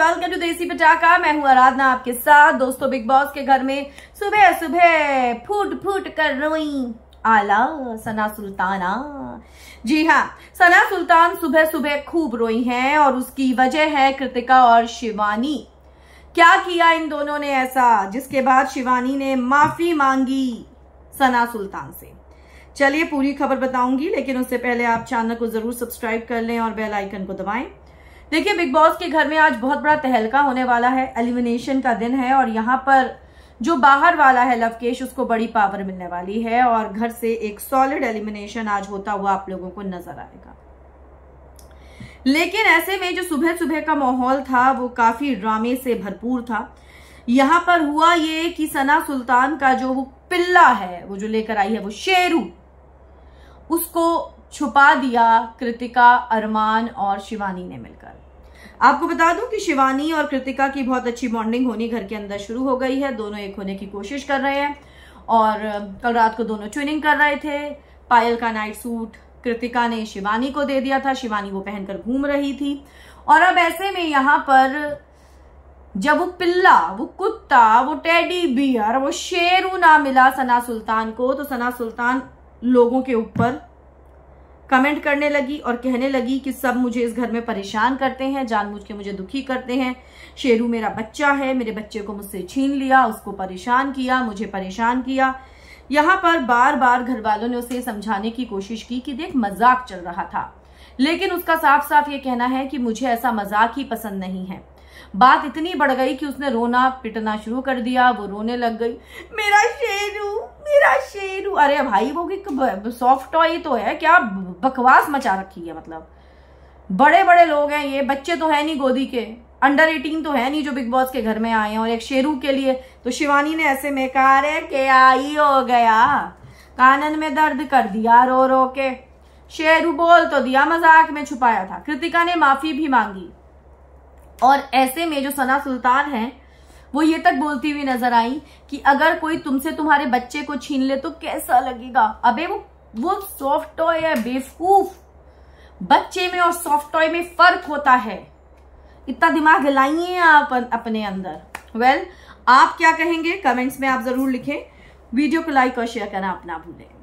welcome to देसी पटाखा मैं हूं आराधना आपके साथ दोस्तों बिग बॉस के घर में सुबह सुबह फूट फूट कर रोई आला सना सुल्ताना जी हाँ सना सुल्तान सुबह सुबह खूब रोई हैं और उसकी वजह है कृतिका और शिवानी क्या किया इन दोनों ने ऐसा जिसके बाद शिवानी ने माफी मांगी सना सुल्तान से चलिए पूरी खबर बताऊंगी लेकिन उससे पहले आप चैनल को जरूर सब्सक्राइब कर लें और बेल आइकन को दबाएं देखिए बिग बॉस के घर में आज बहुत बड़ा तहलका होने वाला है एलिमिनेशन का दिन है और यहाँ पर जो बाहर वाला है लवकेश उसको बड़ी पावर मिलने वाली है और घर से एक सॉलिड एलिमिनेशन आज होता हुआ आप लोगों को नजर आएगा लेकिन ऐसे में जो सुबह सुबह का माहौल था वो काफी ड्रामे से भरपूर था यहां पर हुआ ये कि सना सुल्तान का जो वो पिल्ला है वो जो लेकर आई है वो शेरू उसको छुपा दिया कृतिका अरमान और शिवानी ने मिलकर आपको बता दूं कि शिवानी और कृतिका की बहुत अच्छी बॉन्डिंग होनी घर के अंदर शुरू हो गई है दोनों एक होने की कोशिश कर रहे हैं और कल रात को दोनों ट्विनिंग कर रहे थे पायल का नाइट सूट कृतिका ने शिवानी को दे दिया था शिवानी वो पहनकर घूम रही थी और अब ऐसे में यहाँ पर जब वो पिल्ला वो कुत्ता वो टेडी बियर वो शेरू ना मिला सना सुल्तान को तो सना सुल्तान लोगों के ऊपर कमेंट करने लगी और कहने लगी कि सब मुझे इस घर में परेशान करते हैं जानबूझ के मुझे दुखी करते हैं शेरू मेरा बच्चा है मेरे बच्चे को मुझसे छीन लिया उसको परेशान किया मुझे परेशान किया यहाँ पर बार बार घर वालों ने उसे समझाने की कोशिश की कि देख मजाक चल रहा था लेकिन उसका साफ साफ ये कहना है कि मुझे ऐसा मजाक ही पसंद नहीं है बात इतनी बढ़ गई कि उसने रोना पिटना शुरू कर दिया वो रोने लग गई मेरा शेरू मेरा शेरू अरे भाई वो की सॉफ्ट टॉय तो है क्या बकवास मचा रखी है मतलब बड़े बड़े लोग हैं ये बच्चे तो है नहीं गोदी के अंडर एटीन तो है नहीं जो बिग बॉस के घर में आए हैं और एक शेरू के लिए तो शिवानी ने ऐसे में कहा अरे क्या ही हो गया कानन में दर्द कर दिया रो रो के शेरू बोल तो दिया मजाक में छुपाया था कृतिका ने माफी भी मांगी और ऐसे में जो सना सुल्तान है वो ये तक बोलती हुई नजर आई कि अगर कोई तुमसे तुम्हारे बच्चे को छीन ले तो कैसा लगेगा अबे वो वो सॉफ्ट टॉय है बेवकूफ बच्चे में और सॉफ्ट टॉय में फर्क होता है इतना दिमाग हिलाइए आप अपने अंदर वेल well, आप क्या कहेंगे कमेंट्स में आप जरूर लिखें वीडियो को लाइक और शेयर करना अपना भूलें